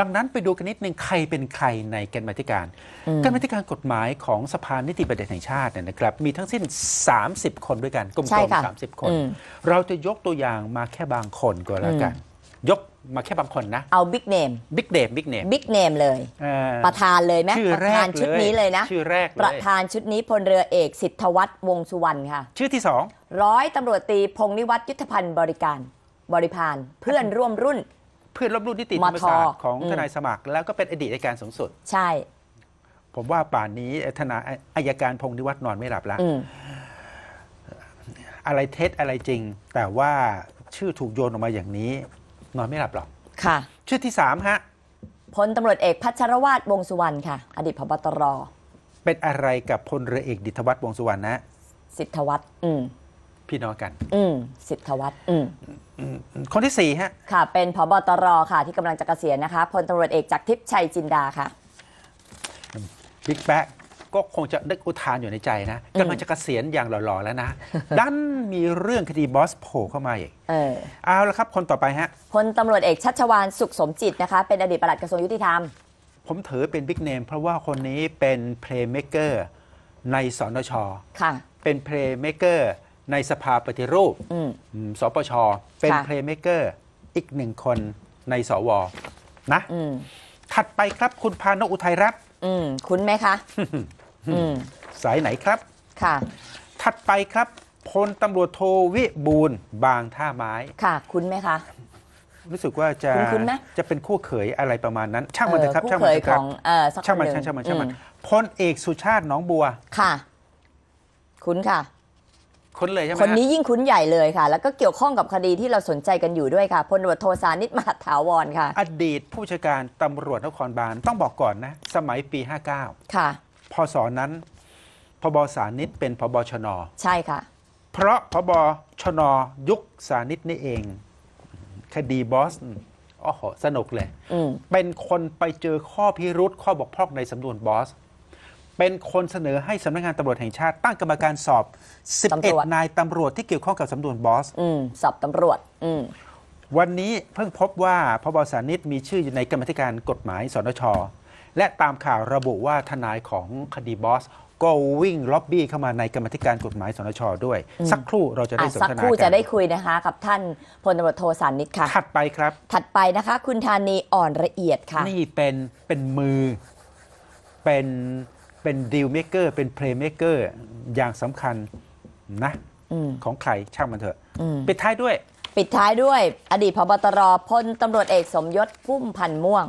ดังนั้นไปดูกันนิดนึงใครเป็นใครในกรรมธิการกรรมธิการกฎหมายของสภานิติบัญญัติแห่งชาติเนี่ยนะครับ มีทั้งสิ้น 30 คนด้วยกันกลมๆสามสิบคน เราจะยกตัวอย่างมาแค่บางคนก็แล้วกัน ยกมาแค่บางคนนะ เอาบิ๊กเนมบิ๊กเนมบิ๊กเนมบิ๊กเนมเลยประธานเลยไหมประธานชุดนี้เลยนะชื่อแรกประธานชุดนี้พลเรือเอกสิทธวัฒน์วงสุวรรณค่ะชื่อที่สองร้อยตำรวจตีพงนิวัฒน์ยุทธพันธ์บริการบริพานเพื่อนร่วมรุ่นเพื่อนร่วมรุ่นีิติธรรมศาสตร์ของทนายสมัคร แล้วก็เป็นอดีตอนยการสูงสุดใช่ผมว่าป่านนี้ทนายอายการพงศ์นิวัฒน์นอนไม่หลับละอะไรเท็จอะไรจริง แต่ว่าชื่อถูกโยนออกมาอย่างนี้ นอนไม่หลับหรอกค่ะ ชื่อที่สามฮะพลตำรวจเอกพัชรวาทวงสุวรรณค่ะ อดีตพบตรเป็นอะไรกับพลเรือเอกดิทวัฒน์วงสุวรรณนะสิทธวัฒน์พี่น้องกัน อืสิทธวัฒน์อืมคนที่ 4 ฮะ ค่ะ เป็นพบตรค่ะที่กำลังจะเกษียณนะคะพลตำรวจเอกจากทิพย์ชัยจินดาค่ะ บิ๊กแป๊กก็คงจะได้อุทานอยู่ในใจนะกำลังจะเกษียณอย่างหล่อๆแล้วนะดันมีเรื่องคดีบอสโผล่เข้ามาอีกเออเอาละครับ คนต่อไปฮะพลตำรวจเอกชัชวานสุขสมจิตนะคะเป็นอดีตปลัดกระทรวงยุติธรรม ผมถือเป็นบิ๊กเนมเพราะว่าคนนี้เป็นเพลย์เมคเกอร์ในสนชค่ะเป็นเพลย์เมคเกอร์ในสภาปฏิรูปสปช เป็นเพลย์เมเกอร์ อีกหนึ่งคนในสว นะ ถัดไปครับ คุณพานุอุทัยรัตน์คุ้นไหมคะ สายไหนครับ ค่ะ ถัดไปครับพลตำรวจโทวิบูลบางท่าไม้ ค่ะ คุ้นไหมคะ รู้สึกว่าจะ จะเป็นคู่เขยอะไรประมาณนั้น ช่างมันเถอะครับ ช่างมันเถอะคขรับองช่างมันช่างมันช่างมันช่างมันพลเอกสุชาติหนองบัว ค่ะ คุ้นค่ะคุ้นเลยใช่ไหมคนนี้ยิ่งคุ้นใหญ่เลยค่ะ แล้วก็เกี่ยวข้องกับคดีที่เราสนใจกันอยู่ด้วยค่ะพลตำรวจโทสานิตมหาถาวรค่ะ อดีตผู้ชัดการตำรวจนครบาลต้องบอกก่อนนะ สมัยปี 59 ค่ะพศนั้น พบสานิตเป็นพบชน ใช่ค่ะ เพราะพบชนยุคสานิตนี่เอง คดีบอส โอ้โห สนุกเลย เป็นคนไปเจอข้อพิรุษข้อบกพร่องในสำนวนบอสเป็นคนเสนอให้สำนักงานตำรวจแห่งชาติตั้งกรรมการสอบ11นายตำรวจที่เกี่ยวข้องกับสำนวนบอสอสอบตำรวจวันนี้เพิ่งพบว่าพบสานิตมีชื่ออยู่ในกรรมธิการกฎหมายสนชและตามข่าวระบุว่าทนายของคดีบอสก็วิ่งล็อบบี้เข้ามาในกรรมธิการกฎหมายสนชด้วย สักครู่เราจะได้อ่ะสนสักครู่จะได้คุยนะคะกับท่านพลตำรวจโทสานิตค่ะถัดไปครับ ถัดไปนะคะ คุณธานีอ่อนละเอียดค่ะนี่เป็น เป็นมือเป็นเป็นดีลเมกเกอร์เป็นเพลย์เมกเกอร์อย่างสำคัญนะอของใคร ช่างมันเถอะปิดท้ายด้วย ปิดท้ายด้วย อดีตพบตรพลตำรวจเอกสมยศพุ่มพันธ์ม่วง